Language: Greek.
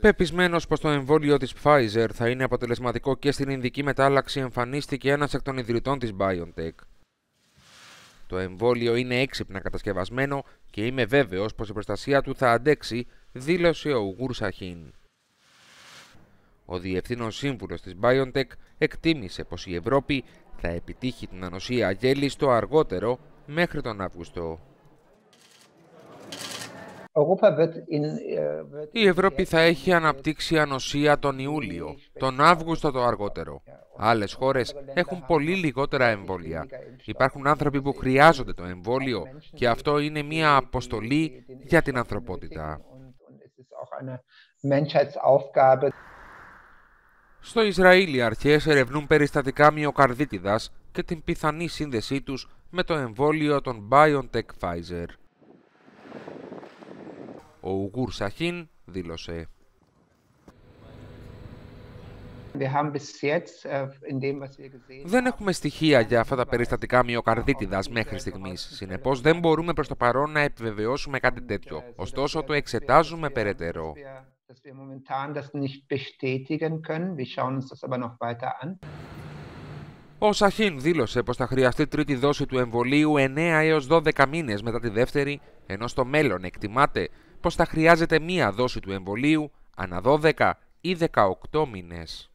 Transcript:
«Πεπισμένος πως το εμβόλιο της Pfizer θα είναι αποτελεσματικό και στην ειδική μετάλλαξη, εμφανίστηκε ένας εκ των ιδρυτών της BioNTech. Το εμβόλιο είναι έξυπνα κατασκευασμένο και είμαι βέβαιος πως η προστασία του θα αντέξει, δήλωσε ο Ουγούρ Ο Διευθύνων Σύμβουλος της BioNTech εκτίμησε πως η Ευρώπη θα επιτύχει την ανοσία γέλη στο αργότερο μέχρι τον Αύγουστο. Äh, Η Ευρώπη θα έχει αναπτύξει ανοσία τον Ιούλιο, τον Αύγουστο το αργότερο. Άλλες χώρες έχουν πολύ λιγότερα εμβόλια. Υπάρχουν άνθρωποι που χρειάζονται το εμβόλιο και αυτό είναι μια αποστολή για την ανθρωπότητα. Στο Ισραήλ οι αρχές ερευνούν περιστατικά μυοκαρδίτιδας και την πιθανή σύνδεσή τους με το εμβόλιο των BioNTech Pfizer. Ο Ουγγούρ Σαχίν δήλωσε. Δεν έχουμε στοιχεία για αυτά τα περιστατικά μυοκαρδίτιδας μέχρι στιγμής. Συνεπώς, δεν μπορούμε προς το παρόν να επιβεβαιώσουμε κάτι τέτοιο. Ωστόσο, το εξετάζουμε περαιτέρω. Ο Σαχίν δήλωσε πως θα χρειαστεί τρίτη δόση του εμβολίου 9 έω 12 μήνες μετά τη δεύτερη, ενώ στο μέλλον εκτιμάται πως θα χρειάζεται μία δόση του εμβολίου ανά 12 ή 18 μήνες.